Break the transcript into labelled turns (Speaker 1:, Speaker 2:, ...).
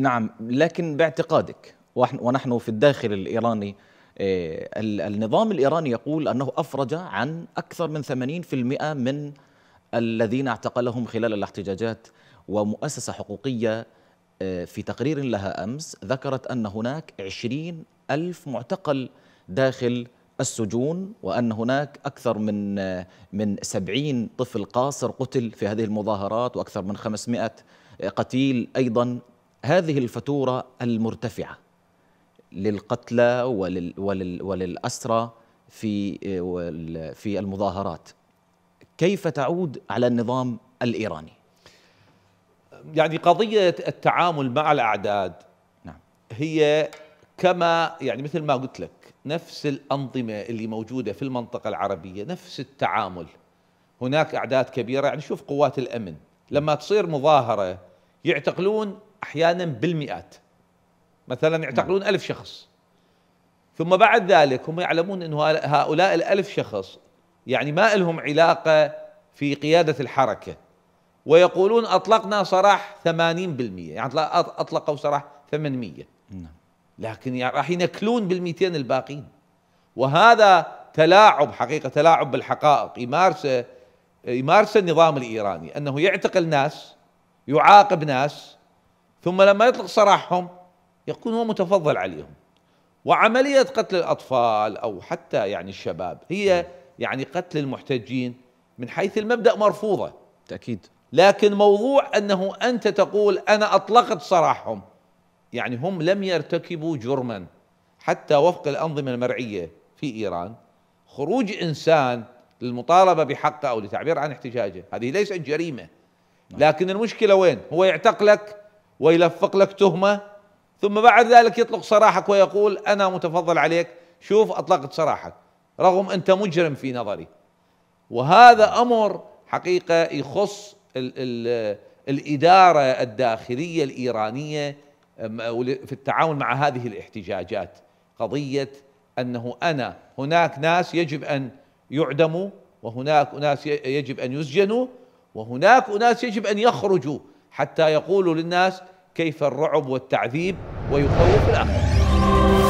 Speaker 1: نعم لكن باعتقادك ونحن في الداخل الإيراني آه، النظام الإيراني يقول أنه أفرج عن أكثر من 80% من الذين اعتقلهم خلال الاحتجاجات ومؤسسة حقوقية آه، في تقرير لها أمس ذكرت أن هناك 20 ألف معتقل داخل السجون وأن هناك أكثر من آه، من 70 طفل قاصر قتل في هذه المظاهرات وأكثر من 500 قتيل أيضا هذه الفاتورة المرتفعة للقتلى ولل ولل وللأسرى في في المظاهرات كيف تعود على النظام الإيراني؟ يعني قضية التعامل مع
Speaker 2: الأعداد نعم. هي كما يعني مثل ما قلت لك نفس الأنظمة اللي موجودة في المنطقة العربية نفس التعامل هناك أعداد كبيرة يعني شوف قوات الأمن لما تصير مظاهرة يعتقلون أحيانا بالمئات مثلا يعتقلون ألف شخص ثم بعد ذلك هم يعلمون انه هؤلاء الألف شخص يعني ما لهم علاقة في قيادة الحركة ويقولون أطلقنا سراح 80% يعني أطلقوا سراح 800 نعم. لكن راح ينكلون بال200 الباقين وهذا تلاعب حقيقة تلاعب بالحقائق يمارسه يمارسه النظام الإيراني أنه يعتقل ناس يعاقب ناس ثم لما يطلق سراحهم يكون هو متفضل عليهم وعملية قتل الأطفال أو حتى يعني الشباب هي يعني قتل المحتجين من حيث المبدأ مرفوضة تأكيد لكن موضوع أنه أنت تقول أنا أطلقت سراحهم يعني هم لم يرتكبوا جرما حتى وفق الأنظمة المرعية في إيران خروج إنسان للمطالبة بحقه أو لتعبير عن احتجاجه هذه ليست جريمة نعم. لكن المشكلة وين هو يعتقلك ويلفق لك تهمه ثم بعد ذلك يطلق سراحك ويقول انا متفضل عليك شوف اطلقت سراحك رغم انت مجرم في نظري وهذا امر حقيقه يخص الـ الـ الاداره الداخليه الايرانيه في التعامل مع هذه الاحتجاجات قضيه انه انا هناك ناس يجب ان يعدموا وهناك اناس يجب ان يسجنوا وهناك اناس يجب ان يخرجوا حتى يقولوا للناس كيف الرعب والتعذيب ويخوف الآخر